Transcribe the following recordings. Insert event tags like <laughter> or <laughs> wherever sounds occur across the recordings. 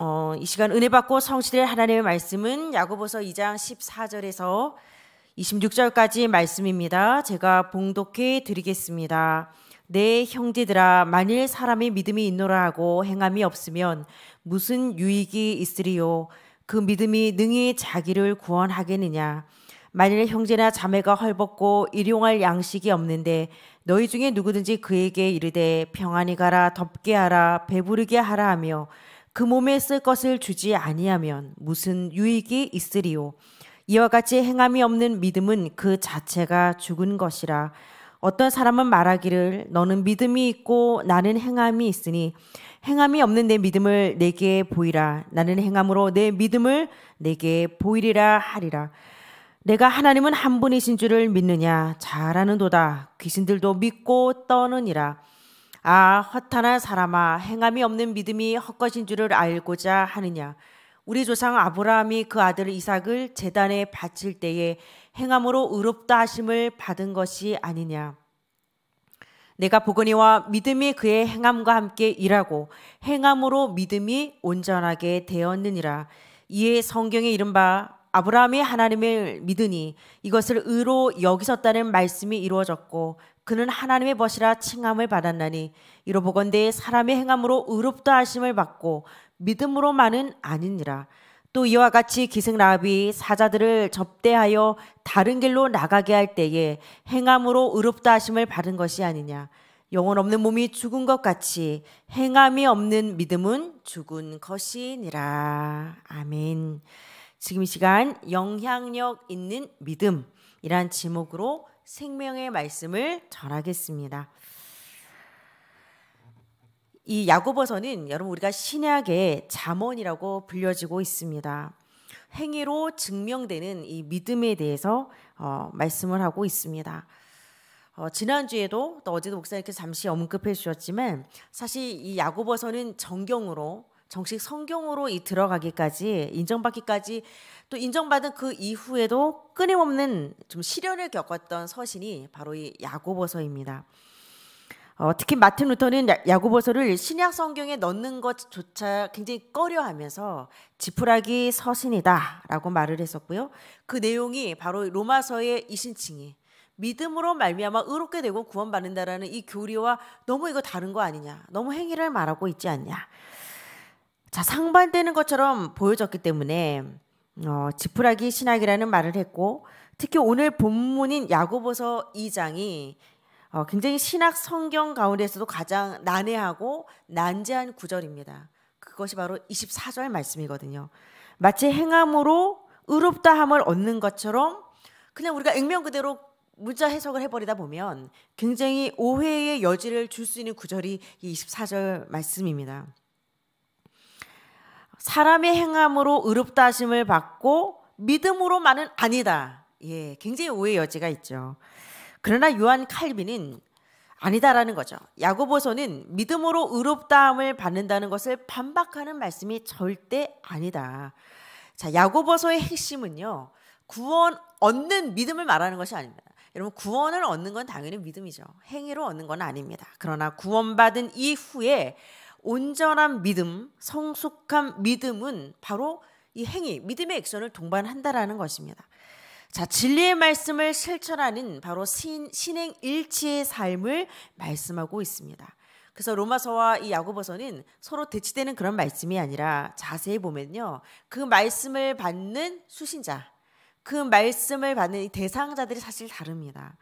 어, 이 시간 은혜 받고 성실될 하나님의 말씀은 야고보서 2장 14절에서 26절까지 말씀입니다. 제가 봉독해 드리겠습니다. 내 형제들아 만일 사람이 믿음이 있노라 하고 행함이 없으면 무슨 유익이 있으리요 그 믿음이 능히 자기를 구원하겠느냐 만일 형제나 자매가 헐벗고 일용할 양식이 없는데 너희 중에 누구든지 그에게 이르되 평안히 가라 덥게 하라 배부르게 하라 하며 그 몸에 쓸 것을 주지 아니하면 무슨 유익이 있으리요. 이와 같이 행함이 없는 믿음은 그 자체가 죽은 것이라. 어떤 사람은 말하기를 너는 믿음이 있고 나는 행함이 있으니 행함이 없는 내 믿음을 내게 보이라. 나는 행함으로 내 믿음을 내게 보이리라 하리라. 내가 하나님은 한 분이신 줄을 믿느냐? 잘하는도다. 귀신들도 믿고 떠느니라. 아 허탄한 사람아 행함이 없는 믿음이 헛것인 줄을 알고자 하느냐 우리 조상 아브라함이 그 아들 이삭을 재단에 바칠 때에 행함으로 의롭다 하심을 받은 것이 아니냐 내가 보거니와 믿음이 그의 행함과 함께 일하고 행함으로 믿음이 온전하게 되었느니라 이에 성경에 이른바 아브라함이 하나님을 믿으니 이것을 의로 여기셨다는 말씀이 이루어졌고 그는 하나님의 벗이라 칭함을 받았나니 이로 보건대 사람의 행함으로 의롭다 하심을 받고 믿음으로만은 아니니라. 또 이와 같이 기승라합이 사자들을 접대하여 다른 길로 나가게 할 때에 행함으로 의롭다 하심을 받은 것이 아니냐. 영혼 없는 몸이 죽은 것 같이 행함이 없는 믿음은 죽은 것이니라. 아멘. 지금 이 시간 영향력 있는 믿음이란 제목으로 생명의 말씀을 전하겠습니다. 이 야고보서는 여러분 우리가 신약의 잠언이라고 불려지고 있습니다. 행위로 증명되는 이 믿음에 대해서 어, 말씀을 하고 있습니다. 어, 지난주에도 또 어제도 목사님께서 잠시 언급해 주셨지만 사실 이 야고보서는 정경으로 정식 성경으로 이 들어가기까지 인정받기까지 또 인정받은 그 이후에도 끊임없는 좀 시련을 겪었던 서신이 바로 이 야고보서입니다. 어, 특히 마틴 루터는 야고보서를 신약 성경에 넣는 것조차 굉장히 꺼려하면서 지푸라기 서신이다라고 말을 했었고요. 그 내용이 바로 로마서의 이신칭이 믿음으로 말미암아 의롭게 되고 구원받는다라는 이 교리와 너무 이거 다른 거 아니냐, 너무 행위를 말하고 있지 않냐. 자, 상반되는 것처럼 보여졌기 때문에 어, 지푸라기 신학이라는 말을 했고 특히 오늘 본문인 야고보서 2장이 어, 굉장히 신학 성경 가운데서도 가장 난해하고 난제한 구절입니다. 그것이 바로 24절 말씀이거든요. 마치 행함으로 의롭다함을 얻는 것처럼 그냥 우리가 액면 그대로 문자 해석을 해버리다 보면 굉장히 오해의 여지를 줄 수 있는 구절이 이 24절 말씀입니다. 사람의 행함으로 의롭다 하심을 받고 믿음으로만은 아니다. 예, 굉장히 오해 여지가 있죠. 그러나 요한 칼빈은 아니다라는 거죠. 야고보서는 믿음으로 의롭다함을 받는다는 것을 반박하는 말씀이 절대 아니다. 자, 야고보서의 핵심은요. 구원 얻는 믿음을 말하는 것이 아닙니다. 여러분 구원을 얻는 건 당연히 믿음이죠. 행위로 얻는 건 아닙니다. 그러나 구원받은 이후에 온전한 믿음, 성숙한 믿음은 바로 이 행위, 믿음의 액션을 동반한다라는 것입니다. 자, 진리의 말씀을 실천하는 바로 신, 신행 일치의 삶을 말씀하고 있습니다. 그래서 로마서와 이 야고보서는 서로 대치되는 그런 말씀이 아니라 자세히 보면요. 그 말씀을 받는 수신자, 그 말씀을 받는 대상자들이 사실 다릅니다.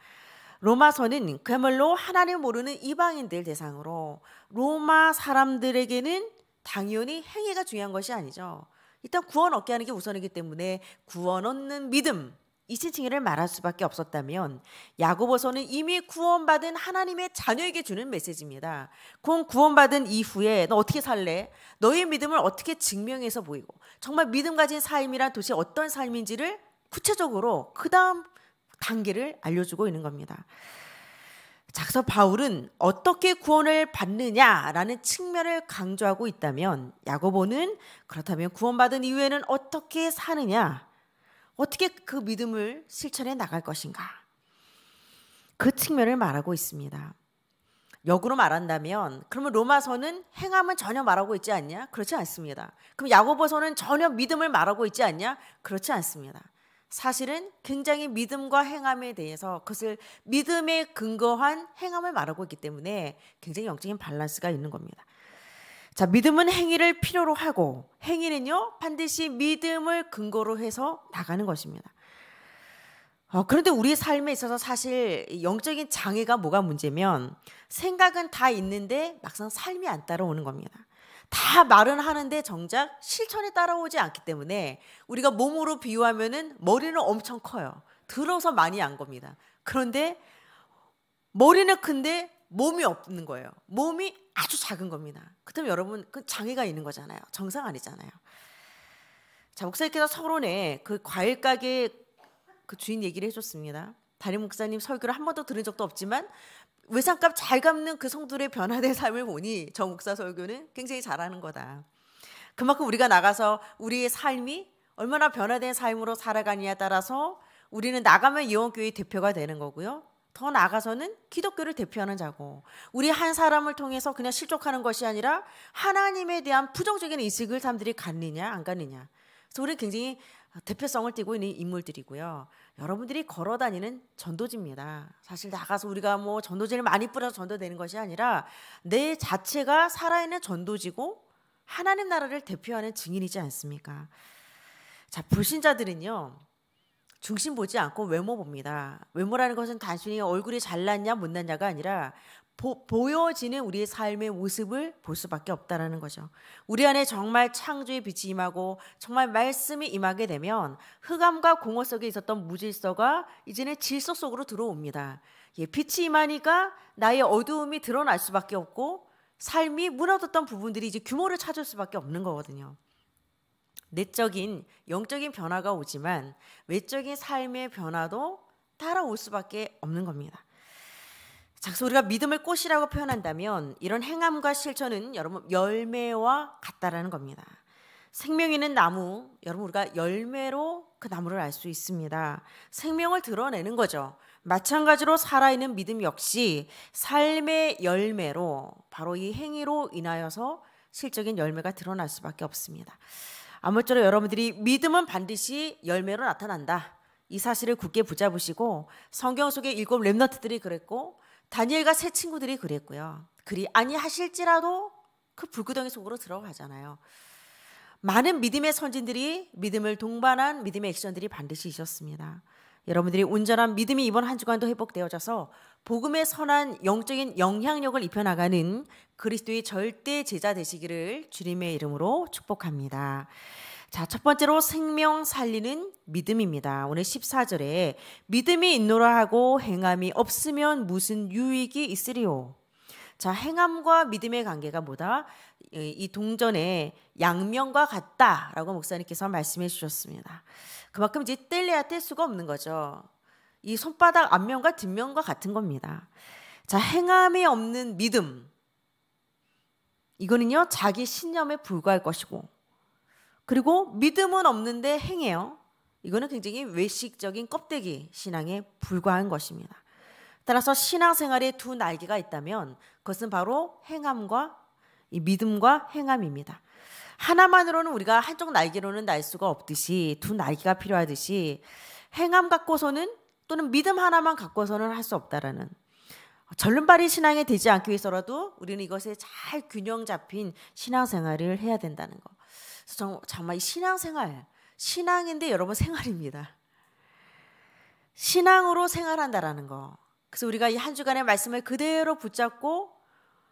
로마서는 그야말로 하나님 모르는 이방인들 대상으로 로마 사람들에게는 당연히 행위가 중요한 것이 아니죠. 일단 구원 얻게 하는 게 우선이기 때문에 구원 얻는 믿음 이 신칭이를 말할 수밖에 없었다면 야고보서는 이미 구원받은 하나님의 자녀에게 주는 메시지입니다. 곧 구원받은 이후에 너 어떻게 살래? 너의 믿음을 어떻게 증명해서 보이고 정말 믿음 가진 삶이란 도대체 어떤 삶인지를 구체적으로 그 다음 단계를 알려주고 있는 겁니다. 작서 바울은 어떻게 구원을 받느냐라는 측면을 강조하고 있다면 야고보는 그렇다면 구원받은 이후에는 어떻게 사느냐, 어떻게 그 믿음을 실천해 나갈 것인가 그 측면을 말하고 있습니다. 역으로 말한다면 그러면 로마서는 행함은 전혀 말하고 있지 않냐? 그렇지 않습니다. 그럼 야고보서는 전혀 믿음을 말하고 있지 않냐? 그렇지 않습니다. 사실은 굉장히 믿음과 행함에 대해서 그것을 믿음에 근거한 행함을 말하고 있기 때문에 굉장히 영적인 밸런스가 있는 겁니다. 자, 믿음은 행위를 필요로 하고 행위는요, 반드시 믿음을 근거로 해서 나가는 것입니다. 어, 그런데 우리의 삶에 있어서 사실 영적인 장애가 뭐가 문제면 생각은 다 있는데 막상 삶이 안 따라오는 겁니다. 다 말은 하는데 정작 실천에 따라오지 않기 때문에 우리가 몸으로 비유하면은 머리는 엄청 커요. 들어서 많이 안 겁니다. 그런데 머리는 큰데 몸이 없는 거예요. 몸이 아주 작은 겁니다. 그럼 여러분 그 장애가 있는 거잖아요. 정상 아니잖아요. 자 목사님께서 서론에 그 과일 가게 그 주인 얘기를 해줬습니다. 다리 목사님 설교를 한 번도 들은 적도 없지만 외상값 잘 갚는 그 성들의 변화된 <laughs> 삶을 보니 저 목사 설교는 굉장히 잘하는 거다. 그만큼 우리가 나가서 우리의 삶이 얼마나 변화된 삶으로 살아가느냐에 따라서 우리는 나가면 예원교회 대표가 되는 거고요. 더나가서는 기독교를 대표하는 자고 우리 한 사람을 통해서 그냥 실족하는 것이 아니라 하나님에 대한 부정적인 인식을 사람들이 갖느냐 안 갖느냐 그래서 우리는 굉장히 아, 대표성을 띠고 있는 인물들이고요. 여러분들이 걸어 다니는 전도지입니다. 사실 나가서 우리가 뭐 전도지를 많이 뿌려서 전도되는 것이 아니라 내 자체가 살아있는 전도지고 하나님 나라를 대표하는 증인이지 않습니까? 자, 불신자들은요. 중심 보지 않고 외모 봅니다. 외모라는 것은 단순히 얼굴이 잘났냐 못났냐가 아니라 보, 보여지는 우리의 삶의 모습을 볼 수밖에 없다라는 거죠. 우리 안에 정말 창조의 빛이 임하고 정말 말씀이 임하게 되면 흑암과 공허 속에 있었던 무질서가 이제는 질서 속으로 들어옵니다. 예, 빛이 임하니까 나의 어두움이 드러날 수밖에 없고 삶이 무너졌던 부분들이 이제 규모를 찾을 수밖에 없는 거거든요. 내적인 영적인 변화가 오지만 외적인 삶의 변화도 따라올 수밖에 없는 겁니다. 자, 그래서 우리가 믿음을 꽃이라고 표현한다면 이런 행함과 실천은 여러분 열매와 같다라는 겁니다. 생명 있는 나무, 여러분 우리가 열매로 그 나무를 알 수 있습니다. 생명을 드러내는 거죠. 마찬가지로 살아있는 믿음 역시 삶의 열매로 바로 이 행위로 인하여서 실적인 열매가 드러날 수밖에 없습니다. 아무쪼록 여러분들이 믿음은 반드시 열매로 나타난다. 이 사실을 굳게 붙잡으시고 성경 속의 일곱 랩너트들이 그랬고 다니엘과 세 친구들이 그랬고요. 그리 아니하실지라도 그 불구덩이 속으로 들어가잖아요. 많은 믿음의 선진들이 믿음을 동반한 믿음의 액션들이 반드시 있었습니다. 여러분들이 온전한 믿음이 이번 한 주간도 회복되어져서 복음의 선한 영적인 영향력을 입혀나가는 그리스도의 절대 제자 되시기를 주님의 이름으로 축복합니다. 자, 첫 번째로 생명 살리는 믿음입니다. 오늘 14절에 믿음이 있노라 하고 행함이 없으면 무슨 유익이 있으리요. 자, 행함과 믿음의 관계가 뭐다? 이 동전의 양면과 같다라고 목사님께서 말씀해 주셨습니다. 그만큼 이제 뗄래야 뗄 수가 없는 거죠. 이 손바닥 앞면과 뒷면과 같은 겁니다. 자, 행함이 없는 믿음. 이거는요, 자기 신념에 불과할 것이고, 그리고 믿음은 없는데 행해요. 이거는 굉장히 외식적인 껍데기 신앙에 불과한 것입니다. 따라서 신앙생활에 두 날개가 있다면 그것은 바로 행함과 이 믿음과 행함입니다. 하나만으로는 우리가 한쪽 날개로는 날 수가 없듯이 두 날개가 필요하듯이 행함 갖고서는 또는 믿음 하나만 갖고서는 할 수 없다라는 절름발이 신앙에 되지 않기 위해서라도 우리는 이것에 잘 균형 잡힌 신앙생활을 해야 된다는 것. 그래서 정말 신앙생활, 신앙인데 여러분 생활입니다. 신앙으로 생활한다라는 거. 그래서 우리가 이 한 주간의 말씀을 그대로 붙잡고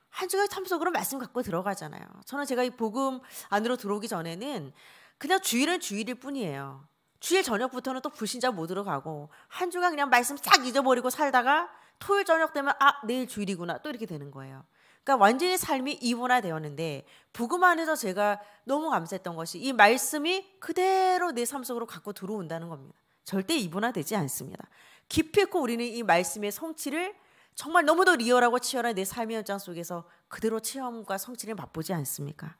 한 주간 참석으로 말씀 갖고 들어가잖아요. 저는 제가 이 복음 안으로 들어오기 전에는 그냥 주일은 주일일 뿐이에요. 주일 저녁부터는 또 불신자 못들어 가고 한 주간 그냥 말씀 싹 잊어버리고 살다가 토요일 저녁 되면 아 내일 주일이구나 또 이렇게 되는 거예요. 그러니까 완전히 삶이 이분화되었는데 복음 안에서 제가 너무 감사했던 것이 이 말씀이 그대로 내 삶 속으로 갖고 들어온다는 겁니다. 절대 이분화되지 않습니다. 깊이있고 우리는 이 말씀의 성취를 정말 너무도 리얼하고 치열한 내 삶의 현장 속에서 그대로 체험과 성취를 맛보지 않습니까?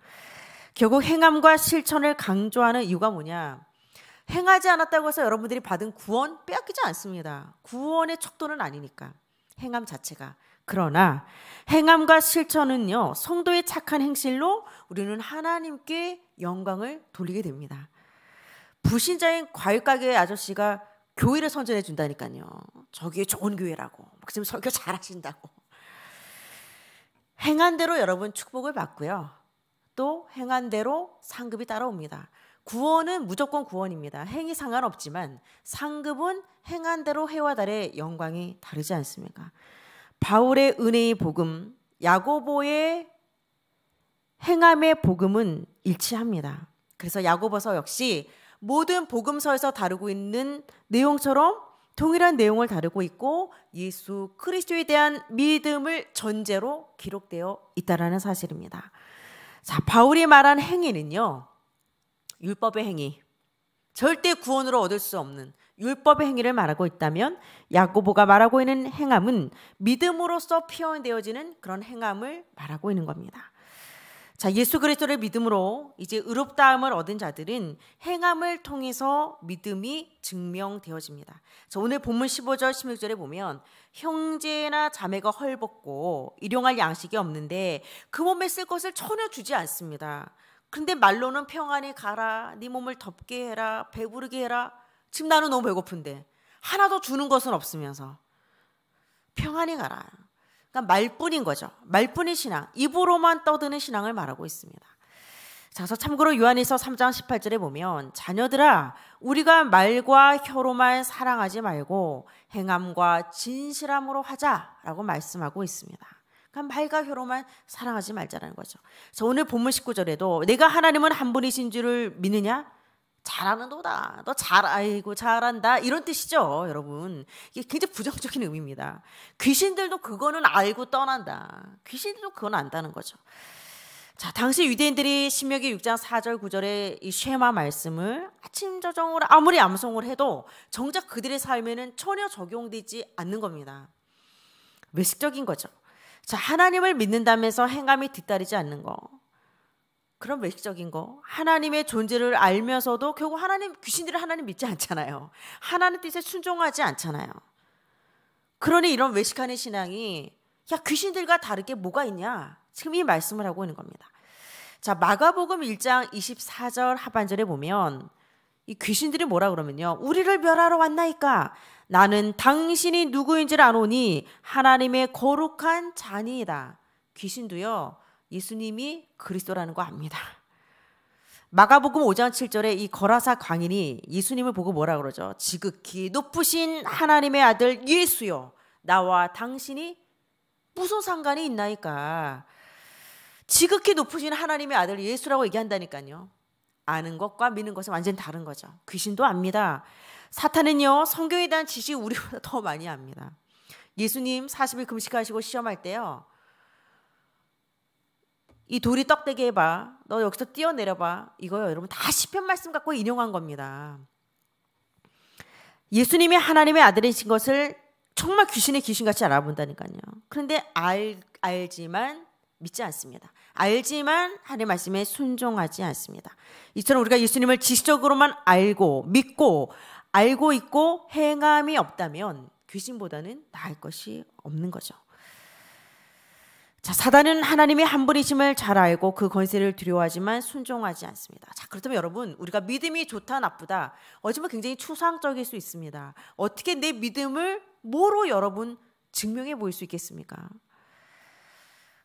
결국 행함과 실천을 강조하는 이유가 뭐냐? 행하지 않았다고 해서 여러분들이 받은 구원 빼앗기지 않습니다. 구원의 척도는 아니니까. 행함 자체가. 그러나 행함과 실천은요, 성도의 착한 행실로 우리는 하나님께 영광을 돌리게 됩니다. 부신자인 과일가게 아저씨가 교회를 선전해 준다니까요. 저기 좋은 교회라고. 목사 설교 잘하신다고. 행한대로 여러분 축복을 받고요. 또 행한대로 상급이 따라옵니다. 구원은 무조건 구원입니다. 행이 상관없지만 상급은 행한대로 해와 달의 영광이 다르지 않습니까? 바울의 은혜의 복음, 야고보의 행함의 복음은 일치합니다. 그래서 야고보서 역시 모든 복음서에서 다루고 있는 내용처럼 동일한 내용을 다루고 있고 예수 그리스도에 대한 믿음을 전제로 기록되어 있다라는 사실입니다. 자, 바울이 말한 행위는요. 율법의 행위. 절대 구원으로 얻을 수 없는 율법의 행위를 말하고 있다면 야고보가 말하고 있는 행함은 믿음으로써 표현되어지는 그런 행함을 말하고 있는 겁니다. 자, 예수 그리스도를 믿음으로 이제 의롭다함을 얻은 자들은 행함을 통해서 믿음이 증명되어집니다. 자, 오늘 본문 15절 16절에 보면 형제나 자매가 헐벗고 일용할 양식이 없는데 그 몸에 쓸 것을 전혀 주지 않습니다. 근데 말로는 평안히 가라, 네 몸을 덥게 해라, 배부르게 해라. 지금 나는 너무 배고픈데 하나도 주는 것은 없으면서 평안히 가라. 그러니까 말뿐인 거죠. 말뿐인 신앙. 입으로만 떠드는 신앙을 말하고 있습니다. 자, 서 참고로 요한일서 3장 18절에 보면 자녀들아 우리가 말과 혀로만 사랑하지 말고 행함과 진실함으로 하자라고 말씀하고 있습니다. 그러니까 말과 혀로만 사랑하지 말자라는 거죠. 그래서 오늘 본문 19절에도 내가 하나님은 한 분이신 줄을 믿느냐? 잘하는도다. 너잘 아이고 잘한다. 이런 뜻이죠, 여러분. 이게 굉장히 부정적인 의미입니다. 귀신들도 그거는 알고 떠난다. 귀신들도 그건 안다는 거죠. 자, 당시 유대인들이 신명기 6장 4절 9절의 이 쉐마 말씀을 아침 저정으로 아무리 암송을 해도 정작 그들의 삶에는 전혀 적용되지 않는 겁니다. 외식적인 거죠. 자, 하나님을 믿는다면서 행함이 뒤따르지 않는 거. 그런 외식적인 거 하나님의 존재를 알면서도 결국 하나님 귀신들을 하나님 믿지 않잖아요. 하나님 뜻에 순종하지 않잖아요. 그러니 이런 외식하는 신앙이 야 귀신들과 다르게 뭐가 있냐? 지금 이 말씀을 하고 있는 겁니다. 자, 마가복음 1장 24절 하반절에 보면 이 귀신들이 뭐라 그러면요. 우리를 멸하러 왔나이까 나는 당신이 누구인지를 아노니 하나님의 거룩한 자이다 귀신도요. 예수님이 그리스도라는 거 압니다. 마가복음 5장 7절에 이 거라사 광인이 예수님을 보고 뭐라 그러죠? 지극히 높으신 하나님의 아들 예수여 나와 당신이 무슨 상관이 있나이까? 지극히 높으신 하나님의 아들 예수라고 얘기한다니까요. 아는 것과 믿는 것은 완전히 다른 거죠. 귀신도 압니다. 사탄은요, 성경에 대한 지식 우리보다 더 많이 압니다. 예수님 40일 금식하시고 시험할 때요. 이 돌이 떡대게 해봐. 너 여기서 뛰어내려봐. 이거요. 여러분 다 시편 말씀 갖고 인용한 겁니다. 예수님이 하나님의 아들이신 것을 정말 귀신의 귀신같이 알아본다니까요. 그런데 알, 알지만 믿지 않습니다. 알지만 하나님 말씀에 순종하지 않습니다. 이처럼 우리가 예수님을 지식적으로만 알고 믿고 알고 있고 행함이 없다면 귀신보다는 나을 것이 없는 거죠. 자, 사단은 하나님의 한 분이심을 잘 알고 그 권세를 두려워하지만 순종하지 않습니다. 자, 그렇다면 여러분, 우리가 믿음이 좋다 나쁘다 어쩌면 굉장히 추상적일 수 있습니다. 어떻게 내 믿음을 뭐로 여러분 증명해 보일 수 있겠습니까?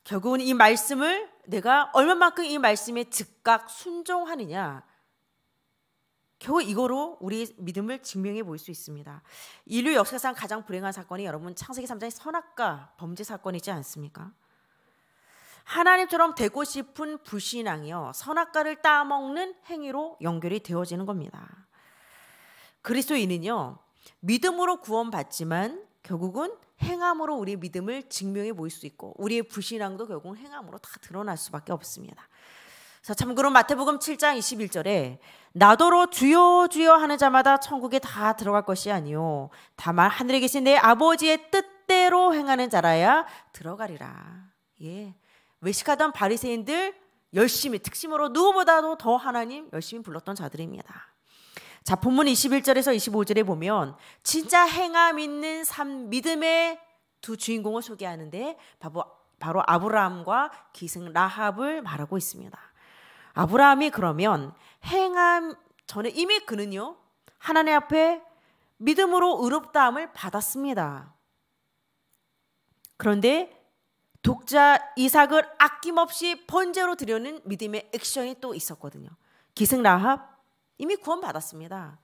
결국은 이 말씀을 내가 얼마만큼 이 말씀에 즉각 순종하느냐 겨우 이거로 우리 믿음을 증명해 보일 수 있습니다. 인류 역사상 가장 불행한 사건이 여러분 창세기 3장의 선악과 범죄 사건이지 않습니까? 하나님처럼 되고 싶은 불신앙이요. 선악과를 따먹는 행위로 연결이 되어지는 겁니다. 그리스도인은요. 믿음으로 구원받지만 결국은 행함으로 우리의 믿음을 증명해 보일 수 있고 우리의 불신앙도 결국 행함으로 다 드러날 수밖에 없습니다. 자, 참고로 마태복음 7장 21절에 나더러 주여 주여 하는 자마다 천국에 다 들어갈 것이 아니요 다만 하늘에 계신 내 아버지의 뜻대로 행하는 자라야 들어가리라. 예. 외식하던 바리새인들 열심히 특심으로 누구보다도 더 하나님 열심히 불렀던 자들입니다. 자, 본문 21절에서 25절에 보면 진짜 행함 있는 삶 믿음의 두 주인공을 소개하는데 바로, 바로 아브라함과 기생 라합을 말하고 있습니다. 아브라함이 그러면 행함 전에 이미 그는요 하나님 앞에 믿음으로 의롭다함을 받았습니다. 그런데 독자 이삭을 아낌없이 번제로 드려는 믿음의 액션이 또 있었거든요. 기생 라합 이미 구원 받았습니다.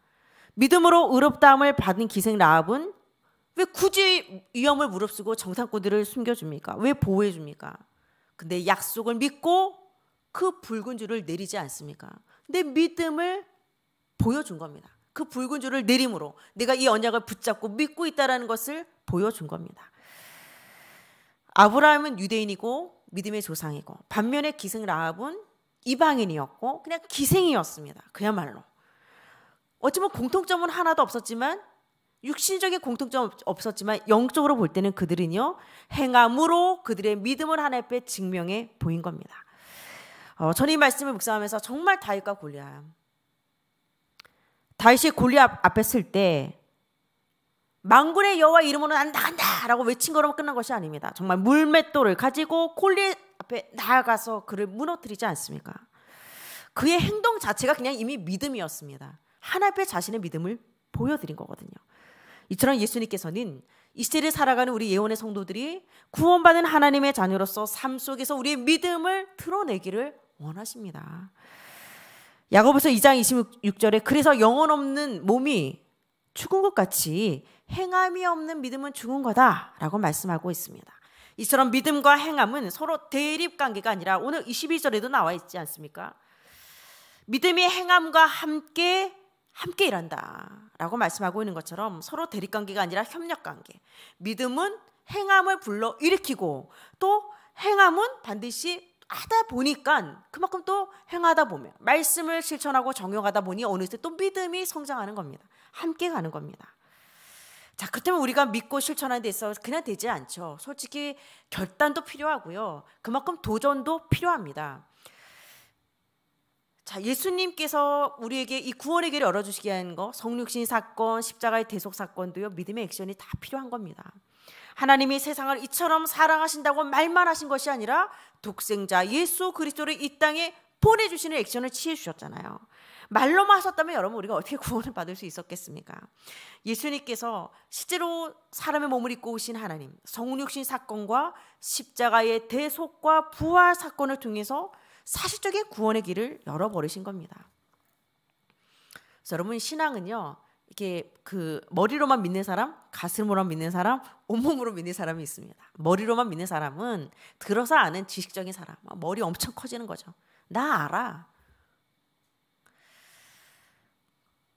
믿음으로 의롭다함을 받은 기생 라합은 왜 굳이 위험을 무릅쓰고 정상꾼들을 숨겨줍니까? 왜 보호해줍니까? 근데 약속을 믿고 그 붉은 줄을 내리지 않습니까? 내 믿음을 보여준 겁니다. 그 붉은 줄을 내림으로 내가 이 언약을 붙잡고 믿고 있다는 것을 보여준 겁니다. 아브라함은 유대인이고 믿음의 조상이고 반면에 기생 라합은 이방인이었고 그냥 기생이었습니다. 그야말로. 어찌보면 공통점은 하나도 없었지만 육신적인 공통점 없었지만 영적으로 볼 때는 그들은요 행함으로 그들의 믿음을 하나의 빼 증명해 보인 겁니다. 어, 저는 이 말씀을 묵상하면서 정말 다윗과 골리앗 다윗이 골리앗 앞에 쓸때 망군의 여호와 이름으로 난 나간다라고 외친 거로 끝난 것이 아닙니다. 정말 물맷돌을 가지고 콜리 앞에 나아가서 그를 무너뜨리지 않습니까? 그의 행동 자체가 그냥 이미 믿음이었습니다. 하나 앞에 자신의 믿음을 보여드린 거거든요. 이처럼 예수님께서는 이 시대를 살아가는 우리 예언의 성도들이 구원받은 하나님의 자녀로서 삶 속에서 우리의 믿음을 드러내기를 원하십니다. 야고보서 2장 26절에 그래서 영혼 없는 몸이 죽은 것 같이 행함이 없는 믿음은 죽은 거다라고 말씀하고 있습니다. 이처럼 믿음과 행함은 서로 대립 관계가 아니라 오늘 22절에도 나와 있지 않습니까? 믿음이 행함과 함께 함께 일한다라고 말씀하고 있는 것처럼 서로 대립 관계가 아니라 협력 관계. 믿음은 행함을 불러 일으키고 또 행함은 반드시 하다 보니까 그만큼 또 행하다 보면 말씀을 실천하고 정용하다 보니 어느새 또 믿음이 성장하는 겁니다. 함께 가는 겁니다. 자, 그렇다면 우리가 믿고 실천하는 데 있어서 그냥 되지 않죠. 솔직히 결단도 필요하고요. 그만큼 도전도 필요합니다. 자, 예수님께서 우리에게 이 구원의 길을 열어주시게 한 거, 성육신 사건, 십자가의 대속 사건도요, 믿음의 액션이 다 필요한 겁니다. 하나님이 세상을 이처럼 사랑하신다고 말만 하신 것이 아니라 독생자 예수 그리스도를 이 땅에 보내주시는 액션을 취해 주셨잖아요. 말로만 하셨다면 여러분 우리가 어떻게 구원을 받을 수 있었겠습니까? 예수님께서 실제로 사람의 몸을 입고 오신 하나님 성육신 사건과 십자가의 대속과 부활 사건을 통해서 사실적인 구원의 길을 열어버리신 겁니다. 여러분 신앙은요 이렇게 그 머리로만 믿는 사람, 가슴으로만 믿는 사람, 온몸으로 믿는 사람이 있습니다. 머리로만 믿는 사람은 들어서 아는 지식적인 사람, 머리 엄청 커지는 거죠. 나 알아.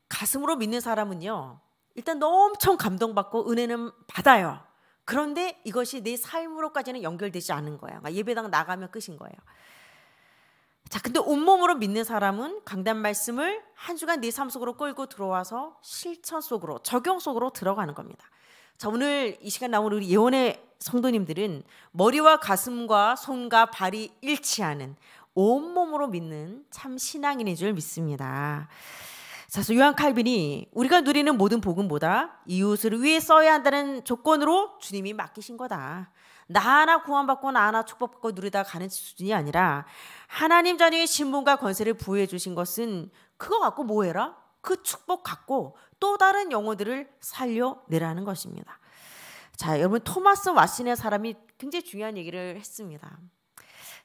가슴으로 믿는 사람은요. 일단 엄청 감동받고 은혜는 받아요. 그런데 이것이 내 삶으로까지는 연결되지 않은 거예요. 그러니까 예배당 나가면 끝인 거예요. 자, 근데 온몸으로 믿는 사람은 강단 말씀을 한 주간 내 삶 속으로 끌고 들어와서 실천 속으로, 적용 속으로 들어가는 겁니다. 자, 오늘 이 시간 나온 우리 예원의 성도님들은 머리와 가슴과 손과 발이 일치하는 온몸으로 믿는 참 신앙인인 줄 믿습니다. 사실 요한 칼빈이 우리가 누리는 모든 복음보다 이웃을 위해 써야 한다는 조건으로 주님이 맡기신 거다. 나 하나 구원받고 나 하나 축복받고 누리다 가는 수준이 아니라 하나님 자녀의 신분과 권세를 부여해 주신 것은 그거 갖고 뭐해라? 그 축복 갖고 또 다른 영혼들을 살려내라는 것입니다. 자, 여러분 토마스 왓신의 사람이 굉장히 중요한 얘기를 했습니다.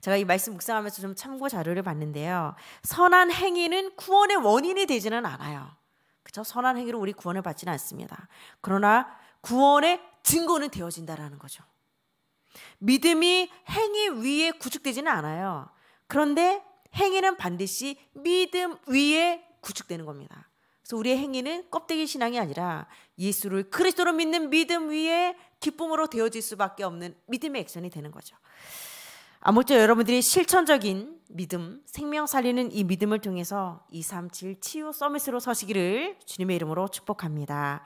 제가 이 말씀 묵상하면서 좀 참고 자료를 봤는데요. 선한 행위는 구원의 원인이 되지는 않아요. 그렇죠? 선한 행위로 우리 구원을 받지는 않습니다. 그러나 구원의 증거는 되어진다라는 거죠. 믿음이 행위 위에 구축되지는 않아요. 그런데 행위는 반드시 믿음 위에 구축되는 겁니다. 그래서 우리의 행위는 껍데기 신앙이 아니라 예수를 그리스도로 믿는 믿음 위에 기쁨으로 되어질 수밖에 없는 믿음의 액션이 되는 거죠. 아무튼 여러분들이 실천적인 믿음, 생명 살리는 이 믿음을 통해서 237 치유 서밋으로 서시기를 주님의 이름으로 축복합니다.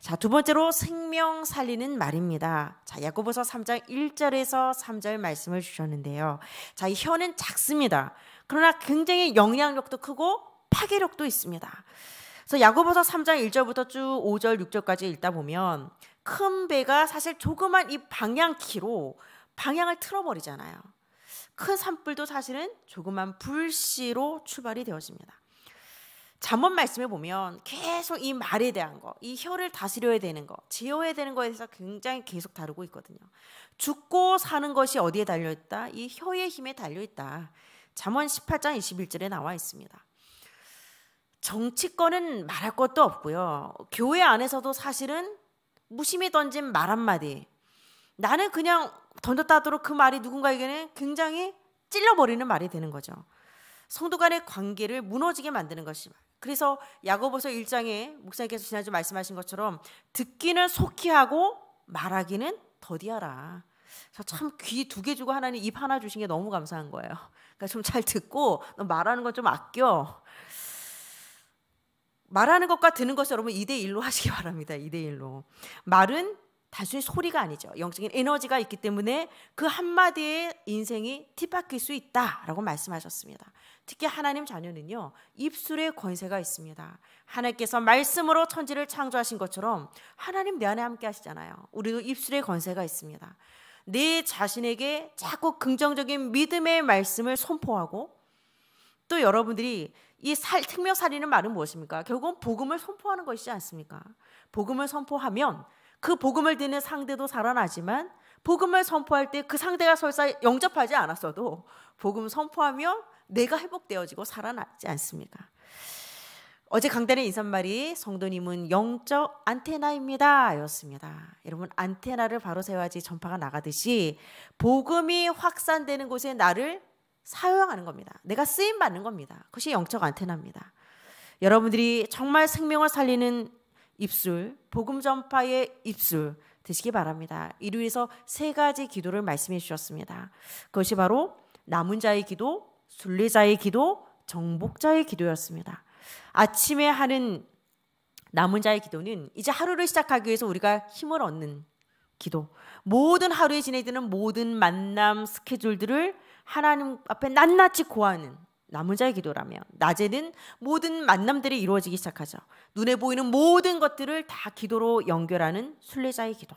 자, 두 번째로 생명 살리는 말입니다. 자, 야고보서 3장 1절에서 3절 말씀을 주셨는데요. 자, 이 혀는 작습니다. 그러나 굉장히 영향력도 크고 파괴력도 있습니다. 그래서 야고보서 3장 1절부터 쭉 5절, 6절까지 읽다 보면 큰 배가 사실 조그만 이 방향키로 방향을 틀어버리잖아요. 큰 산불도 사실은 조그만 불씨로 출발이 되어집니다. 잠언 말씀에 보면 계속 이 말에 대한 거, 이 혀를 다스려야 되는 거, 제어해야 되는 거에 대해서 굉장히 계속 다루고 있거든요. 죽고 사는 것이 어디에 달려 있다? 이 혀의 힘에 달려 있다. 잠언 18장 21절에 나와 있습니다. 정치권은 말할 것도 없고요. 교회 안에서도 사실은 무심히 던진 말 한마디, 나는 그냥 던졌다 하도록 그 말이 누군가에게는 굉장히 찔러버리는 말이 되는 거죠. 성도 간의 관계를 무너지게 만드는 것이 그래서 야고보서 1장에 목사님께서 지난주 말씀하신 것처럼 듣기는 속히 하고 말하기는 더디하라. 참 귀 두 개 주고 하나님 입 하나 주신 게 너무 감사한 거예요. 그러니까 좀 잘 듣고 말하는 건 좀 아껴. 말하는 것과 듣는 것이 여러분 2대 1로 하시기 바랍니다. 2대 1로. 말은 단순히 소리가 아니죠. 영적인 에너지가 있기 때문에 그 한마디에 인생이 티바뀔 수 있다라고 말씀하셨습니다. 특히 하나님 자녀는요. 입술의 권세가 있습니다. 하나님께서 말씀으로 천지를 창조하신 것처럼 하나님 내 안에 함께 하시잖아요. 우리도 입술의 권세가 있습니다. 내 자신에게 자꾸 긍정적인 믿음의 말씀을 선포하고 또 여러분들이 이 살, 특명살이는 말은 무엇입니까? 결국은 복음을 선포하는 것이지 않습니까? 복음을 선포하면 그 복음을 듣는 상대도 살아나지만 복음을 선포할 때 그 상대가 설사 영접하지 않았어도 복음 선포하며 내가 회복되어지고 살아났지 않습니까? 어제 강단의 인사말이 성도님은 영적 안테나입니다 였습니다. 여러분 안테나를 바로 세워야지 전파가 나가듯이 복음이 확산되는 곳에 나를 사용하는 겁니다. 내가 쓰임 받는 겁니다. 그것이 영적 안테나입니다. 여러분들이 정말 생명을 살리는 입술, 복음 전파의 입술 되시기 바랍니다. 이를 위해서 세 가지 기도를 말씀해 주셨습니다. 그것이 바로 남은 자의 기도, 순례자의 기도, 정복자의 기도였습니다. 아침에 하는 남은 자의 기도는 이제 하루를 시작하기 위해서 우리가 힘을 얻는 기도. 모든 하루에 지내드는 모든 만남 스케줄들을 하나님 앞에 낱낱이 고하는 나무자의 기도라면 낮에는 모든 만남들이 이루어지기 시작하죠. 눈에 보이는 모든 것들을 다 기도로 연결하는 순례자의 기도.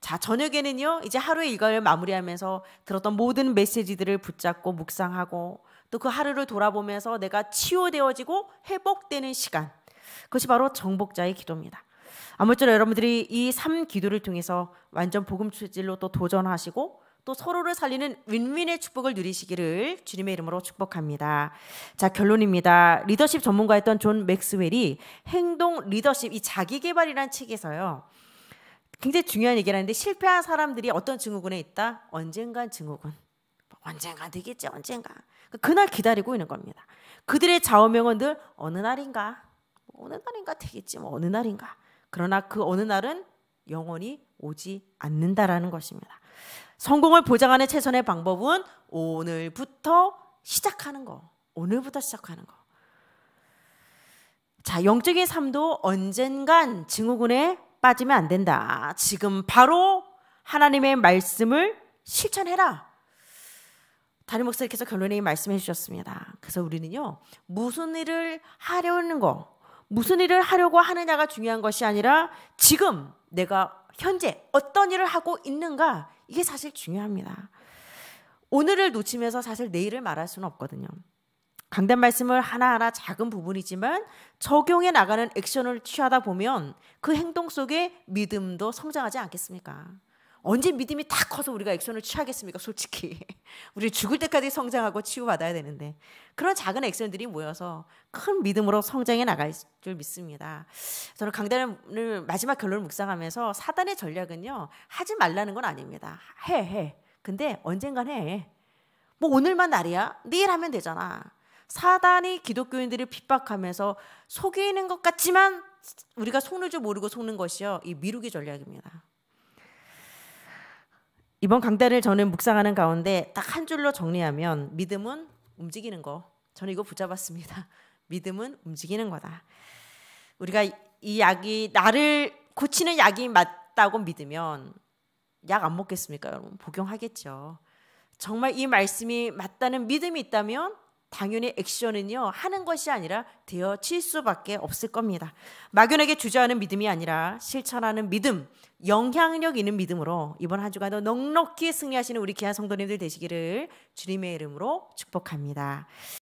자, 저녁에는요. 이제 하루의 일과를 마무리하면서 들었던 모든 메시지들을 붙잡고 묵상하고 또 그 하루를 돌아보면서 내가 치유되어지고 회복되는 시간. 그것이 바로 정복자의 기도입니다. 아무쪼록 여러분들이 이 삼 기도를 통해서 완전 복음 체질로 또 도전하시고 또 서로를 살리는 윈윈의 축복을 누리시기를 주님의 이름으로 축복합니다. 자, 결론입니다. 리더십 전문가였던 존 맥스웰이 행동 리더십 이 자기 개발이라는 책에서요. 굉장히 중요한 얘기를 하는데 실패한 사람들이 어떤 증후군에 있다? 언젠간 증후군. 언젠간 되겠지, 언젠간 그러니까 그날 기다리고 있는 겁니다. 그들의 좌우명은 늘 어느 날인가, 뭐 어느 날인가 되겠지, 뭐 어느 날인가. 그러나 그 어느 날은 영원히 오지 않는다라는 것입니다. 성공을 보장하는 최선의 방법은 오늘부터 시작하는 거. 오늘부터 시작하는 거. 자, 영적인 삶도 언젠간 증후군에 빠지면 안 된다. 지금 바로 하나님의 말씀을 실천해라. 다른 목사님께서 결론에 말씀해 주셨습니다. 그래서 우리는요, 무슨 일을 하려는 거, 무슨 일을 하려고 하느냐가 중요한 것이 아니라 지금 내가 현재 어떤 일을 하고 있는가 이게 사실 중요합니다. 오늘을 놓치면서 사실 내일을 말할 수는 없거든요. 강단 말씀을 하나하나 작은 부분이지만 적용해 나가는 액션을 취하다 보면 그 행동 속에 믿음도 성장하지 않겠습니까? 언제 믿음이 다 커서 우리가 액션을 취하겠습니까? 솔직히. <laughs> 우리 죽을 때까지 성장하고 치유받아야 되는데. 그런 작은 액션들이 모여서 큰 믿음으로 성장해 나갈 줄 믿습니다. 저는 강단을 마지막 결론을 묵상하면서 사단의 전략은요. 하지 말라는 건 아닙니다. 해 해. 근데 언젠간 해. 뭐 오늘만 날이야. 내일 하면 되잖아. 사단이 기독교인들을 핍박하면서 속이는 것 같지만 우리가 속는 줄 모르고 속는 것이요. 이 미루기 전략입니다. 이번 강단을 저는 묵상하는 가운데 딱 한 줄로 정리하면 믿음은 움직이는 거. 저는 이거 붙잡았습니다. <laughs> 믿음은 움직이는 거다. 우리가 이 약이 나를 고치는 약이 맞다고 믿으면 약 안 먹겠습니까, 여러분? 복용하겠죠. 정말 이 말씀이 맞다는 믿음이 있다면 당연히 액션은요 하는 것이 아니라 되어칠 수밖에 없을 겁니다. 막연하게 주저하는 믿음이 아니라 실천하는 믿음, 영향력 있는 믿음으로 이번 한 주간도 넉넉히 승리하시는 우리 귀한 성도님들 되시기를 주님의 이름으로 축복합니다.